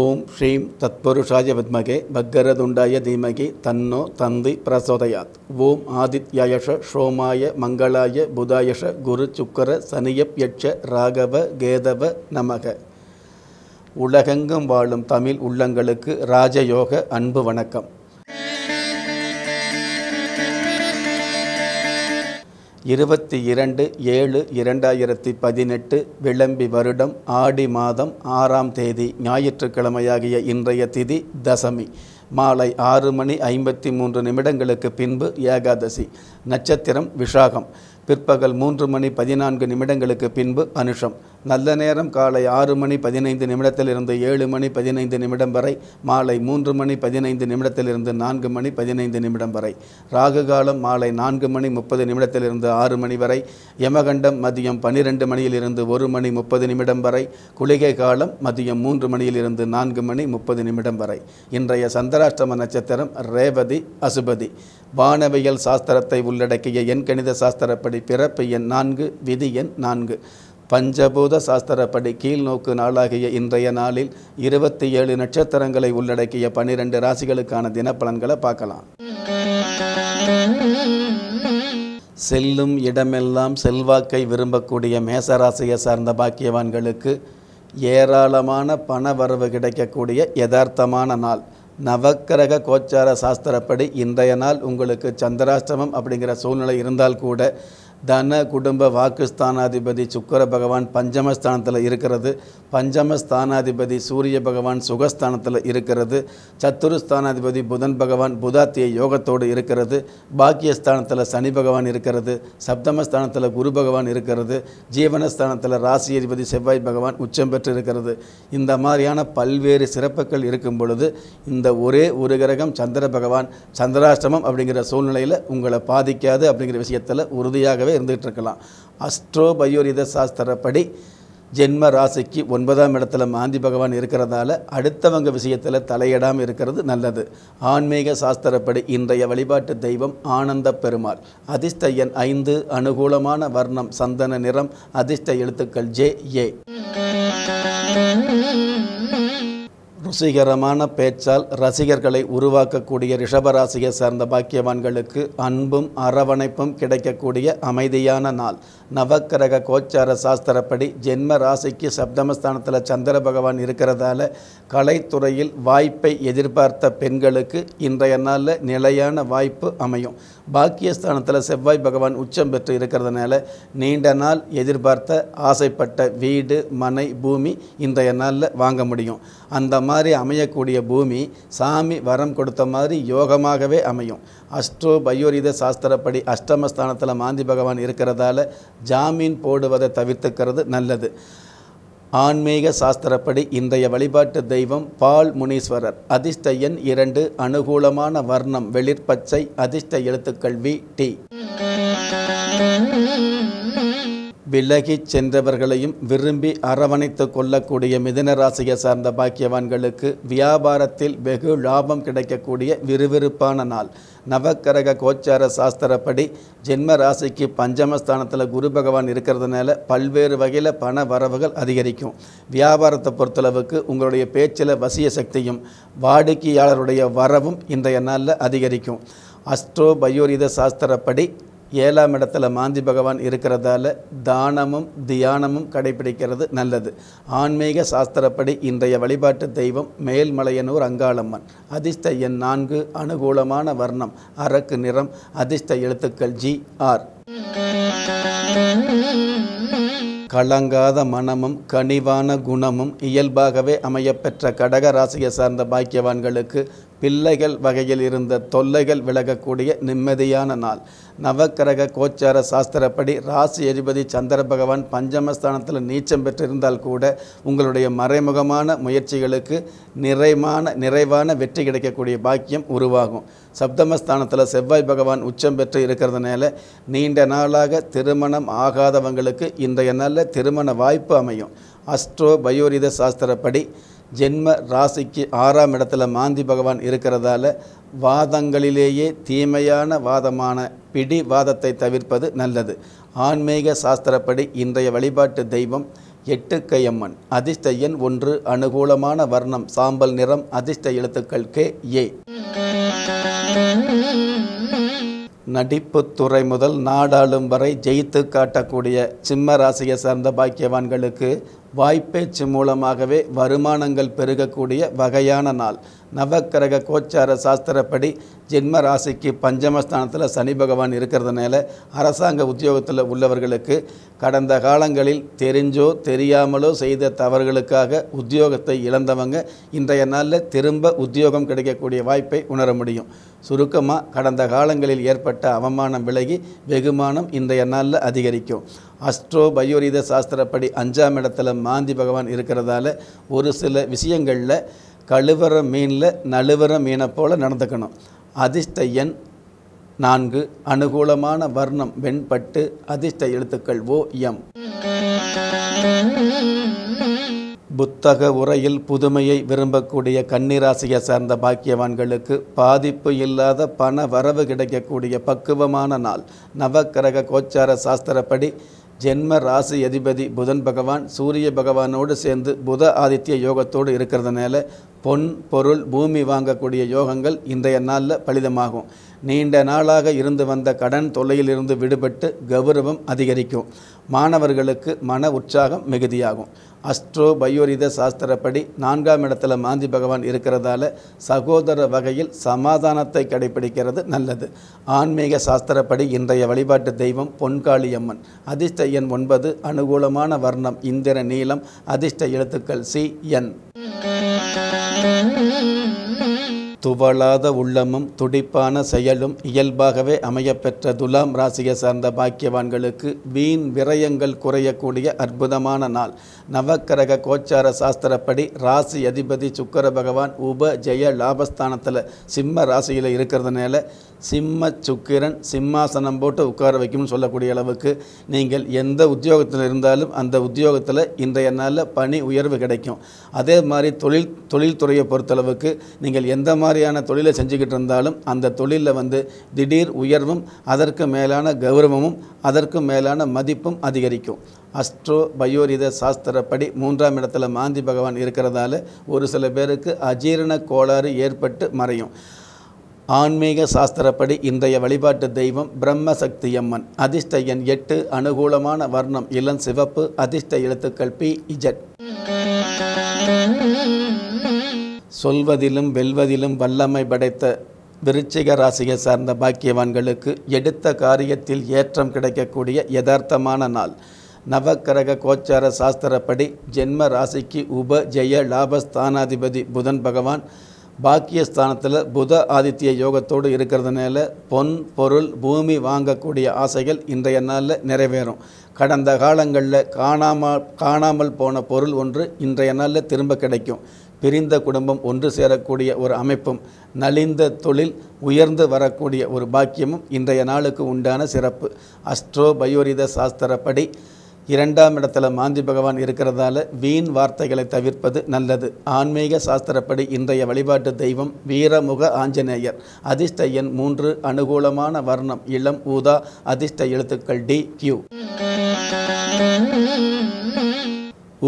ஓம் ஸ்ரீம் தத்புருஷாய வித்மகே பக்கரதுண்டாய தீமகி தன்னோ தந்தி பிரசோதயாத் ஓம் ஆதித்யயஷ ஷோமாய மங்களாய புதாயஷ குரு சுக்கர சனியப்யட்ச ராகவ கேதவ நமக உலகெங்கும் வாழும் தமிழ் உள்ளங்களுக்கு ராஜயோக அன்பு வணக்கம் இருபத்தி இரண்டு ஏழு இரண்டாயிரத்தி பதினெட்டு விளம்பி வருடம் ஆடி மாதம் ஆறாம் தேதி ஞாயிற்றுக்கிழமையாகிய இன்றைய திதி தசமி மாலை ஆறு மணி ஐம்பத்தி மூன்று நிமிடங்களுக்கு பின்பு ஏகாதசி நட்சத்திரம் விஷாகம் பிற்பகல் மூன்று மணி பதினான்கு நிமிடங்களுக்கு பின்பு அனுஷம் நல்ல நேரம் காலை ஆறு மணி பதினைந்து நிமிடத்திலிருந்து ஏழு மணி பதினைந்து நிமிடம் வரை மாலை மூன்று மணி பதினைந்து நிமிடத்திலிருந்து நான்கு மணி பதினைந்து நிமிடம் வரை ராகு காலம் மாலை நான்கு மணி முப்பது நிமிடத்திலிருந்து ஆறு மணி வரை யமகண்டம் மதியம் பன்னிரெண்டு மணியிலிருந்து ஒரு மணி முப்பது நிமிடம் வரை குளிகை காலம் மதியம் மூன்று மணியிலிருந்து நான்கு மணி முப்பது நிமிடம் வரை இன்றைய சந்திராஷ்டிரம நட்சத்திரம் ரேவதி அசுபதி வானவியல் சாஸ்திரத்தை உள்ளடக்கிய எண் கணித சாஸ்திரப்படி பிறப்பு எண் நான்கு விதி எண் நான்கு பஞ்சபூத சாஸ்திரப்படி கீழ் நோக்கு நாளாகிய இன்றைய நாளில் இருபத்தி ஏழு நட்சத்திரங்களை உள்ளடக்கிய பன்னிரண்டு ராசிகளுக்கான தினப்பலன்களை பார்க்கலாம் செல்லும் இடமெல்லாம் செல்வாக்கை விரும்பக்கூடிய மேசராசியை சார்ந்த பாக்கியவான்களுக்கு ஏராளமான பண வரவு கிடைக்கக்கூடிய யதார்த்தமான நாள் நவக்கிரக கோச்சார சாஸ்திரப்படி இன்றைய நாள் உங்களுக்கு சந்திராஷ்டமம் அப்படிங்கிற சூழ்நிலை இருந்தால் கூட தன குடும்ப வாக்குஸ்தானாதிபதி சுக்கர பகவான் பஞ்சமஸ்தானத்தில் இருக்கிறது பஞ்சமஸ்தானாதிபதி சூரிய பகவான் சுகஸ்தானத்தில் இருக்கிறது சத்துருஸ்தானாதிபதி புதன் பகவான் புதாத்திய யோகத்தோடு இருக்கிறது பாக்கியஸ்தானத்தில் சனி பகவான் இருக்கிறது சப்தமஸ்தானத்தில் குரு பகவான் இருக்கிறது ஜீவனஸ்தானத்தில் ராசி அதிபதி செவ்வாய் பகவான் உச்சம் பெற்று இருக்கிறது இந்த மாதிரியான பல்வேறு சிறப்புகள் இருக்கும் பொழுது இந்த ஒரே ஒரு கிரகம் சந்திர பகவான் சந்திராஷ்டமம் அப்படிங்கிற சூழ்நிலையில் உங்களை பாதிக்காது அப்படிங்கிற விஷயத்தில் உறுதியாகவே குறைவாகவே இருந்துகிட்டு இருக்கலாம் அஸ்ட்ரோ பயோரித சாஸ்திரப்படி ஜென்ம ராசிக்கு ஒன்பதாம் இடத்துல மாந்தி பகவான் இருக்கிறதால அடுத்தவங்க விஷயத்தில் தலையிடாமல் இருக்கிறது நல்லது ஆன்மீக சாஸ்திரப்படி இன்றைய வழிபாட்டு தெய்வம் ஆனந்த பெருமாள் அதிர்ஷ்ட எண் ஐந்து அனுகூலமான வர்ணம் சந்தன நிறம் அதிர்ஷ்ட எழுத்துக்கள் ஜே ஏ ருசிகரமான பேச்சால் ரசிகர்களை உருவாக்கக்கூடிய ரிஷபராசியை சார்ந்த பாக்கியவான்களுக்கு அன்பும் அரவணைப்பும் கிடைக்கக்கூடிய அமைதியான நாள் நவக்கிரக கோச்சார சாஸ்திரப்படி ஜென்ம ராசிக்கு சப்தமஸ்தானத்தில் சந்திர பகவான் இருக்கிறதால கலைத்துறையில் வாய்ப்பை எதிர்பார்த்த பெண்களுக்கு இன்றைய நாளில் நிலையான வாய்ப்பு அமையும் பாக்கியஸ்தானத்தில் செவ்வாய் பகவான் உச்சம் பெற்று இருக்கிறதுனால நீண்ட நாள் எதிர்பார்த்த ஆசைப்பட்ட வீடு மனை பூமி இன்றைய நாளில் வாங்க முடியும் அந்த மாதிரி அமையக்கூடிய பூமி சாமி வரம் கொடுத்த மாதிரி யோகமாகவே அமையும் அஷ்டோ பயோரித சாஸ்திரப்படி அஷ்டமஸ்தானத்தில் மாந்தி பகவான் இருக்கிறதால ஜாமீன் போடுவதை தவிர்த்துக்கிறது நல்லது ஆன்மீக சாஸ்திரப்படி இன்றைய வழிபாட்டு தெய்வம் பால் முனீஸ்வரர் அதிர்ஷ்ட எண் இரண்டு அனுகூலமான வர்ணம் வெளிர்பச்சை அதிர்ஷ்ட எழுத்துக்கள் வி டி விலகிச் சென்றவர்களையும் விரும்பி அரவணைத்து கொள்ளக்கூடிய மிதன ராசியை சார்ந்த பாக்கியவான்களுக்கு வியாபாரத்தில் வெகு லாபம் கிடைக்கக்கூடிய விறுவிறுப்பான நாள் நவக்கரக கோச்சார சாஸ்திரப்படி ஜென்ம ராசிக்கு பஞ்சமஸ்தானத்தில் குரு பகவான் இருக்கிறதுனால பல்வேறு வகையில் பண வரவுகள் அதிகரிக்கும் வியாபாரத்தை பொறுத்தளவுக்கு உங்களுடைய பேச்சில் வசிய சக்தியும் வாடிக்கையாளருடைய வரவும் இன்றைய நாளில் அதிகரிக்கும் அஸ்ட்ரோ பயோரித சாஸ்திரப்படி ஏழாம் இடத்துல மாந்தி பகவான் இருக்கிறதால தானமும் தியானமும் கடைபிடிக்கிறது நல்லது ஆன்மீக சாஸ்திரப்படி இன்றைய வழிபாட்டு தெய்வம் மேல்மலையனூர் அங்காளம்மன் அதிர்ஷ்ட எண் நான்கு அனுகூலமான வர்ணம் அரக்கு நிறம் அதிர்ஷ்ட எழுத்துக்கள் ஜி ஆர் கலங்காத மனமும் கனிவான குணமும் இயல்பாகவே அமையப்பெற்ற கடக ராசியை சார்ந்த பாக்கியவான்களுக்கு பிள்ளைகள் வகையில் இருந்த தொல்லைகள் விலகக்கூடிய நிம்மதியான நாள் நவக்கிரக கோச்சார சாஸ்திரப்படி ராசி எதிபதி சந்திர பகவான் பஞ்சமஸ்தானத்தில் நீச்சம் பெற்றிருந்தால் கூட உங்களுடைய மறைமுகமான முயற்சிகளுக்கு நிறைமான நிறைவான வெற்றி கிடைக்கக்கூடிய பாக்கியம் உருவாகும் சப்தமஸ்தானத்தில் செவ்வாய் பகவான் உச்சம் பெற்று இருக்கிறதுனால நீண்ட நாளாக திருமணம் ஆகாதவங்களுக்கு இன்றைய நாளில் திருமண வாய்ப்பு அமையும் அஸ்ட்ரோ பயோரித சாஸ்திரப்படி ஜென்ம ராசிக்கு ஆறாம் இடத்துல மாந்தி பகவான் இருக்கிறதால வாதங்களிலேயே தீமையான வாதமான பிடி வாதத்தை தவிர்ப்பது நல்லது ஆன்மீக சாஸ்திரப்படி இன்றைய வழிபாட்டு தெய்வம் கையம்மன் அதிர்ஷ்ட எண் ஒன்று அனுகூலமான வர்ணம் சாம்பல் நிறம் அதிர்ஷ்ட எழுத்துக்கள் கே ஏ துறை முதல் நாடாளும் வரை ஜெயித்து காட்டக்கூடிய சிம்ம ராசியை சார்ந்த பாக்கியவான்களுக்கு வாய்ப்பேச்சு மூலமாகவே வருமானங்கள் பெருகக்கூடிய வகையான நாள் நவக்கிரக கோச்சார சாஸ்திரப்படி ஜென்ம ராசிக்கு பஞ்சமஸ்தானத்தில் சனி பகவான் இருக்கிறதுனால அரசாங்க உத்தியோகத்தில் உள்ளவர்களுக்கு கடந்த காலங்களில் தெரிஞ்சோ தெரியாமலோ செய்த தவறுகளுக்காக உத்தியோகத்தை இழந்தவங்க இன்றைய நாளில் திரும்ப உத்தியோகம் கிடைக்கக்கூடிய வாய்ப்பை உணர முடியும் சுருக்கமாக கடந்த காலங்களில் ஏற்பட்ட அவமானம் விலகி வெகுமானம் இன்றைய நாளில் அதிகரிக்கும் அஸ்ட்ரோ பயோரீத சாஸ்திரப்படி அஞ்சாம் இடத்துல மாந்தி பகவான் இருக்கிறதால ஒரு சில விஷயங்களில் கழுவற மீனில் நழுவற மீனை போல் நடந்துக்கணும் அதிர்ஷ்ட எண் நான்கு அனுகூலமான வர்ணம் வெண்பட்டு அதிர்ஷ்ட எழுத்துக்கள் ஓ எம் புத்தக உரையில் புதுமையை விரும்பக்கூடிய கன்னிராசியை சார்ந்த பாக்கியவான்களுக்கு பாதிப்பு இல்லாத பண வரவு கிடைக்கக்கூடிய பக்குவமான நாள் நவக்கிரக கோச்சார சாஸ்திரப்படி ஜென்ம ராசி அதிபதி புதன் பகவான் சூரிய பகவானோடு சேர்ந்து புத ஆதித்ய யோகத்தோடு இருக்கிறதுனால பொன் பொருள் பூமி வாங்கக்கூடிய யோகங்கள் இன்றைய நாளில் பலிதமாகும் நீண்ட நாளாக இருந்து வந்த கடன் தொல்லையிலிருந்து விடுபட்டு கௌரவம் அதிகரிக்கும் மாணவர்களுக்கு மன உற்சாகம் மிகுதியாகும் அஸ்ட்ரோ பயோரித சாஸ்திரப்படி நான்காம் இடத்துல மாந்தி பகவான் இருக்கிறதால சகோதர வகையில் சமாதானத்தை கடைபிடிக்கிறது நல்லது ஆன்மீக சாஸ்திரப்படி இன்றைய வழிபாட்டு தெய்வம் பொன்காளியம்மன் அதிர்ஷ்ட எண் ஒன்பது அனுகூலமான வர்ணம் இந்திர நீளம் அதிர்ஷ்ட எழுத்துக்கள் சி என் துவளாத உள்ளமும் துடிப்பான செயலும் இயல்பாகவே அமையப்பெற்ற துலாம் ராசியை சார்ந்த பாக்கியவான்களுக்கு வீண் விரயங்கள் குறையக்கூடிய அற்புதமான நாள் நவக்கரக கோச்சார சாஸ்திரப்படி ராசி அதிபதி சுக்கர பகவான் உப ஜெய லாபஸ்தானத்தில் சிம்ம ராசியில் இருக்கிறதுனால சிம்ம சுக்கிரன் சிம்மாசனம் போட்டு உட்கார வைக்கும்னு சொல்லக்கூடிய அளவுக்கு நீங்கள் எந்த உத்தியோகத்தில் இருந்தாலும் அந்த உத்தியோகத்தில் இன்றைய நாளில் பணி உயர்வு கிடைக்கும் அதே மாதிரி தொழில் தொழில்துறையை பொறுத்தளவுக்கு நீங்கள் எந்த மாதிரி மாதிரியான தொழிலை செஞ்சுக்கிட்டு இருந்தாலும் அந்த தொழிலில் வந்து திடீர் உயர்வும் அதற்கு மேலான கௌரவமும் அதற்கு மேலான மதிப்பும் அதிகரிக்கும் அஸ்ட்ரோ பயோரித சாஸ்திரப்படி மூன்றாம் இடத்துல மாந்தி பகவான் இருக்கிறதால ஒரு சில பேருக்கு அஜீரண கோளாறு ஏற்பட்டு மறையும் ஆன்மீக சாஸ்திரப்படி இன்றைய வழிபாட்டு தெய்வம் பிரம்மசக்தி அம்மன் அதிர்ஷ்ட எண் எட்டு அனுகூலமான வர்ணம் இளம் சிவப்பு அதிர்ஷ்ட எழுத்துக்கள் பி இஜட் சொல்வதிலும் வெல்வதிலும் வல்லமை படைத்த விருச்சிக ராசியை சார்ந்த பாக்கியவான்களுக்கு எடுத்த காரியத்தில் ஏற்றம் கிடைக்கக்கூடிய யதார்த்தமான நாள் நவக்கரக கோச்சார சாஸ்திரப்படி ஜென்ம ராசிக்கு உப ஜெய லாபஸ்தானாதிபதி புதன் பகவான் பாக்கியஸ்தானத்தில் புத ஆதித்ய யோகத்தோடு இருக்கிறதுனால பொன் பொருள் பூமி வாங்கக்கூடிய ஆசைகள் இன்றைய நாளில் நிறைவேறும் கடந்த காலங்களில் காணாமல் காணாமல் போன பொருள் ஒன்று இன்றைய நாளில் திரும்ப கிடைக்கும் பிரிந்த குடும்பம் ஒன்று சேரக்கூடிய ஒரு அமைப்பும் நலிந்த தொழில் உயர்ந்து வரக்கூடிய ஒரு பாக்கியமும் இன்றைய நாளுக்கு உண்டான சிறப்பு அஸ்ட்ரோ பயோரித சாஸ்திரப்படி இரண்டாம் இடத்துல மாந்தி பகவான் இருக்கிறதால வீண் வார்த்தைகளை தவிர்ப்பது நல்லது ஆன்மீக சாஸ்திரப்படி இன்றைய வழிபாட்டு தெய்வம் வீரமுக ஆஞ்சநேயர் அதிர்ஷ்ட எண் மூன்று அனுகூலமான வர்ணம் இளம் ஊதா அதிர்ஷ்ட எழுத்துக்கள் டி கியூ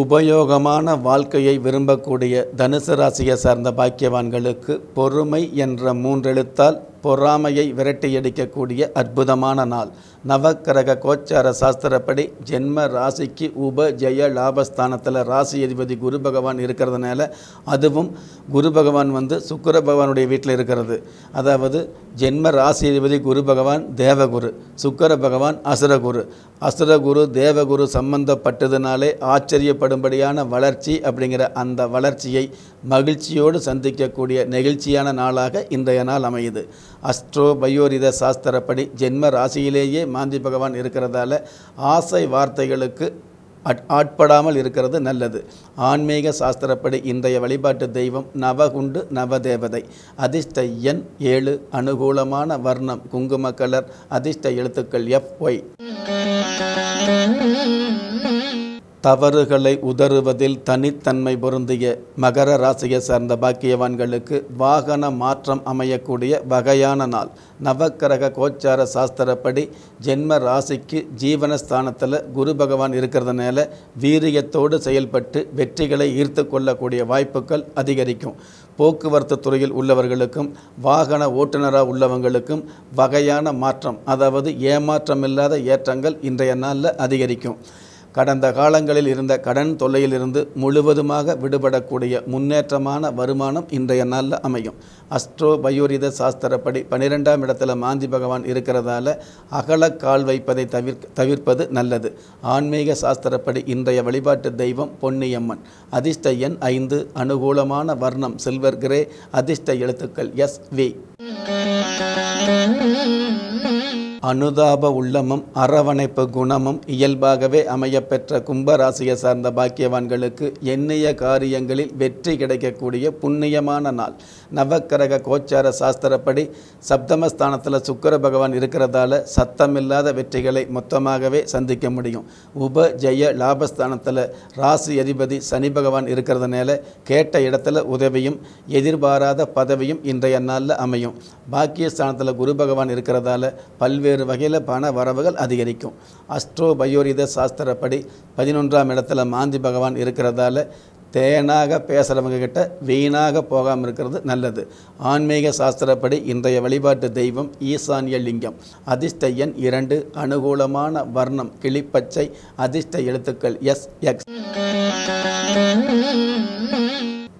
உபயோகமான வாழ்க்கையை விரும்பக்கூடிய தனுசு ராசியை சார்ந்த பாக்கியவான்களுக்கு பொறுமை என்ற மூன்றெழுத்தால் பொறாமையை விரட்டியடிக்கக்கூடிய அற்புதமான நாள் நவக்கிரக கோச்சார சாஸ்திரப்படி ஜென்ம ராசிக்கு உப ஜெய லாபஸ்தானத்தில் ராசி அதிபதி குரு பகவான் இருக்கிறதுனால அதுவும் குரு பகவான் வந்து சுக்கர பகவானுடைய வீட்டில் இருக்கிறது அதாவது ஜென்ம ராசி அதிபதி குரு பகவான் தேவகுரு சுக்கர பகவான் அசுரகுரு அசுரகுரு தேவகுரு சம்பந்தப்பட்டதுனாலே ஆச்சரியப்படும்படியான வளர்ச்சி அப்படிங்கிற அந்த வளர்ச்சியை மகிழ்ச்சியோடு சந்திக்கக்கூடிய நெகிழ்ச்சியான நாளாக இன்றைய நாள் அமையுது அஸ்ட்ரோ பயோரித சாஸ்திரப்படி ஜென்ம ராசியிலேயே மாந்தி பகவான் இருக்கிறதால ஆசை வார்த்தைகளுக்கு ஆட்படாமல் இருக்கிறது நல்லது ஆன்மீக சாஸ்திரப்படி இன்றைய வழிபாட்டு தெய்வம் நவகுண்டு நவதேவதை அதிர்ஷ்ட எண் ஏழு அனுகூலமான வர்ணம் குங்கும கலர் அதிர்ஷ்ட எழுத்துக்கள் எஃப் ஒய் தவறுகளை உதறுவதில் தனித்தன்மை பொருந்திய மகர ராசியை சார்ந்த பாக்கியவான்களுக்கு வாகன மாற்றம் அமையக்கூடிய வகையான நாள் நவக்கிரக கோச்சார சாஸ்திரப்படி ஜென்ம ராசிக்கு ஜீவனஸ்தானத்தில் குரு பகவான் இருக்கிறதுனால வீரியத்தோடு செயல்பட்டு வெற்றிகளை ஈர்த்து கொள்ளக்கூடிய வாய்ப்புகள் அதிகரிக்கும் போக்குவரத்து துறையில் உள்ளவர்களுக்கும் வாகன ஓட்டுநராக உள்ளவங்களுக்கும் வகையான மாற்றம் அதாவது ஏமாற்றமில்லாத ஏற்றங்கள் இன்றைய நாளில் அதிகரிக்கும் கடந்த காலங்களில் இருந்த கடன் தொல்லையிலிருந்து முழுவதுமாக விடுபடக்கூடிய முன்னேற்றமான வருமானம் இன்றைய நாளில் அமையும் அஸ்ட்ரோ பயோரித சாஸ்திரப்படி பனிரெண்டாம் இடத்துல மாந்தி பகவான் இருக்கிறதால அகல கால் வைப்பதை தவிர்க்க தவிர்ப்பது நல்லது ஆன்மீக சாஸ்திரப்படி இன்றைய வழிபாட்டு தெய்வம் பொன்னியம்மன் அதிர்ஷ்ட எண் ஐந்து அனுகூலமான வர்ணம் சில்வர் கிரே அதிர்ஷ்ட எழுத்துக்கள் எஸ் வி அனுதாப உள்ளமும் அரவணைப்பு குணமும் இயல்பாகவே அமையப்பெற்ற கும்பராசியை சார்ந்த பாக்கியவான்களுக்கு எண்ணிய காரியங்களில் வெற்றி கிடைக்கக்கூடிய புண்ணியமான நாள் நவக்கரக கோச்சார சாஸ்திரப்படி சப்தமஸ்தானத்தில் சுக்கர பகவான் இருக்கிறதால சத்தமில்லாத வெற்றிகளை மொத்தமாகவே சந்திக்க முடியும் உப ஜெய லாபஸ்தானத்தில் ராசி அதிபதி சனி பகவான் இருக்கிறதுனால கேட்ட இடத்துல உதவியும் எதிர்பாராத பதவியும் இன்றைய நாளில் அமையும் பாக்கியஸ்தானத்தில் குரு பகவான் இருக்கிறதால பல்வேறு பல்வேறு வகையில் பண வரவுகள் அதிகரிக்கும் அஸ்ட்ரோ பயோரித சாஸ்திரப்படி பதினொன்றாம் இடத்துல மாந்தி பகவான் இருக்கிறதால தேனாக பேசுகிறவங்கக்கிட்ட வீணாக போகாமல் இருக்கிறது நல்லது ஆன்மீக சாஸ்திரப்படி இன்றைய வழிபாட்டு தெய்வம் ஈசான்ய லிங்கம் அதிர்ஷ்ட எண் இரண்டு அனுகூலமான வர்ணம் கிளிப்பச்சை அதிர்ஷ்ட எழுத்துக்கள் எஸ் எக்ஸ்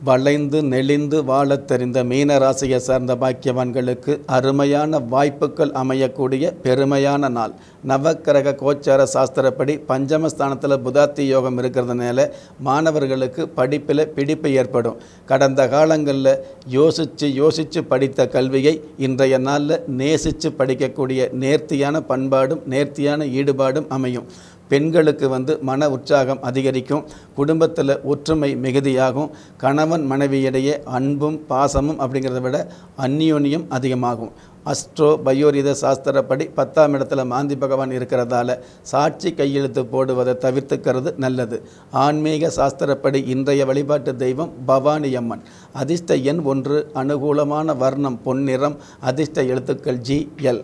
வளைந்து நெளிந்து வாழத் தெரிந்த மீனராசியை சார்ந்த பாக்கியவான்களுக்கு அருமையான வாய்ப்புகள் அமையக்கூடிய பெருமையான நாள் நவக்கிரக கோச்சார சாஸ்திரப்படி பஞ்சமஸ்தானத்தில் புதாத்தி யோகம் இருக்கிறதுனால மாணவர்களுக்கு படிப்பில் பிடிப்பு ஏற்படும் கடந்த காலங்களில் யோசித்து யோசித்து படித்த கல்வியை இன்றைய நாளில் நேசித்து படிக்கக்கூடிய நேர்த்தியான பண்பாடும் நேர்த்தியான ஈடுபாடும் அமையும் பெண்களுக்கு வந்து மன உற்சாகம் அதிகரிக்கும் குடும்பத்தில் ஒற்றுமை மிகுதியாகும் கணவன் மனைவியிடையே அன்பும் பாசமும் அப்படிங்கிறத விட அந்யோன்யம் அதிகமாகும் அஸ்ட்ரோ பயோரித சாஸ்திரப்படி பத்தாம் இடத்துல மாந்தி பகவான் இருக்கிறதால சாட்சி கையெழுத்து போடுவதை தவிர்த்துக்கிறது நல்லது ஆன்மீக சாஸ்திரப்படி இன்றைய வழிபாட்டு தெய்வம் பவானி அம்மன் அதிர்ஷ்ட எண் ஒன்று அனுகூலமான வர்ணம் பொன்னிறம் அதிர்ஷ்ட எழுத்துக்கள் ஜி எல்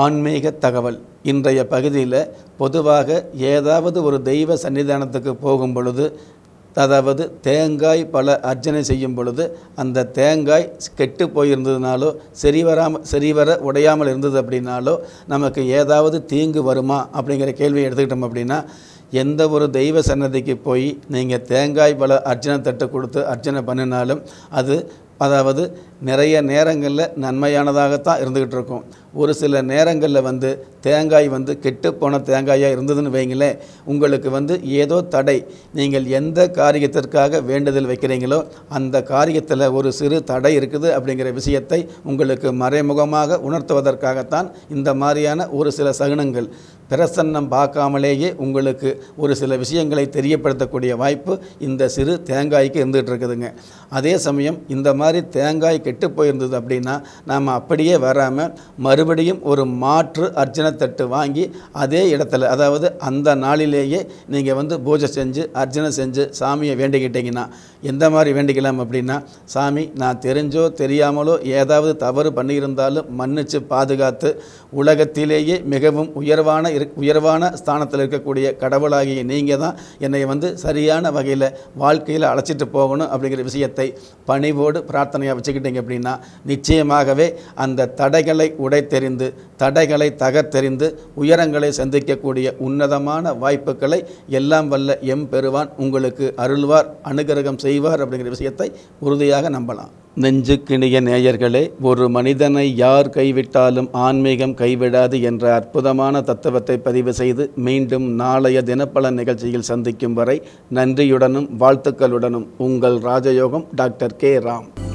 ஆன்மீக தகவல் இன்றைய பகுதியில் பொதுவாக ஏதாவது ஒரு தெய்வ சன்னிதானத்துக்கு போகும் பொழுது அதாவது தேங்காய் பல அர்ச்சனை செய்யும் பொழுது அந்த தேங்காய் கெட்டு போயிருந்ததுனாலோ சரி வராமல் சரிவர உடையாமல் இருந்தது அப்படின்னாலோ நமக்கு ஏதாவது தீங்கு வருமா அப்படிங்கிற கேள்வியை எடுத்துக்கிட்டோம் அப்படின்னா எந்த ஒரு தெய்வ சன்னதிக்கு போய் நீங்கள் தேங்காய் பல அர்ச்சனை தட்டு கொடுத்து அர்ச்சனை பண்ணினாலும் அது அதாவது நிறைய நேரங்களில் நன்மையானதாகத்தான் இருந்துக்கிட்டு இருக்கும் ஒரு சில நேரங்களில் வந்து தேங்காய் வந்து கெட்டுப்போன தேங்காயாக இருந்ததுன்னு வைங்களேன் உங்களுக்கு வந்து ஏதோ தடை நீங்கள் எந்த காரியத்திற்காக வேண்டுதல் வைக்கிறீங்களோ அந்த காரியத்தில் ஒரு சிறு தடை இருக்குது அப்படிங்கிற விஷயத்தை உங்களுக்கு மறைமுகமாக உணர்த்துவதற்காகத்தான் இந்த மாதிரியான ஒரு சில சகுனங்கள் பிரசன்னம் பார்க்காமலேயே உங்களுக்கு ஒரு சில விஷயங்களை தெரியப்படுத்தக்கூடிய வாய்ப்பு இந்த சிறு தேங்காய்க்கு இருந்துகிட்டு இருக்குதுங்க அதே சமயம் இந்த மாதிரி தேங்காய் கெட்டு போயிருந்தது அப்படின்னா நாம் அப்படியே வராமல் மறு மறுபடியும் ஒரு மாற்று அர்ச்சனை தட்டு வாங்கி அதே இடத்துல அதாவது அந்த நாளிலேயே நீங்கள் வந்து பூஜை செஞ்சு அர்ஜனை செஞ்சு சாமியை வேண்டிக்கிட்டீங்கன்னா எந்த மாதிரி வேண்டிக்கலாம் அப்படின்னா சாமி நான் தெரிஞ்சோ தெரியாமலோ ஏதாவது தவறு பண்ணியிருந்தாலும் மன்னித்து பாதுகாத்து உலகத்திலேயே மிகவும் உயர்வான உயர்வான ஸ்தானத்தில் இருக்கக்கூடிய கடவுளாகிய நீங்கள் தான் என்னை வந்து சரியான வகையில் வாழ்க்கையில் அழைச்சிட்டு போகணும் அப்படிங்கிற விஷயத்தை பணிவோடு பிரார்த்தனையாக வச்சுக்கிட்டீங்க அப்படின்னா நிச்சயமாகவே அந்த தடைகளை உடைத்து தெரிந்து தடைகளை தகர்த்தெறிந்து உயரங்களை சந்திக்கக்கூடிய உன்னதமான வாய்ப்புகளை எல்லாம் வல்ல எம் பெறுவான் உங்களுக்கு அருள்வார் அனுகிரகம் செய்வார் அப்படிங்கிற விஷயத்தை உறுதியாக நம்பலாம் நெஞ்சுக்கிணிய நேயர்களே ஒரு மனிதனை யார் கைவிட்டாலும் ஆன்மீகம் கைவிடாது என்ற அற்புதமான தத்துவத்தை பதிவு செய்து மீண்டும் நாளைய தினப்பல நிகழ்ச்சியில் சந்திக்கும் வரை நன்றியுடனும் வாழ்த்துக்களுடனும் உங்கள் ராஜயோகம் டாக்டர் கே ராம்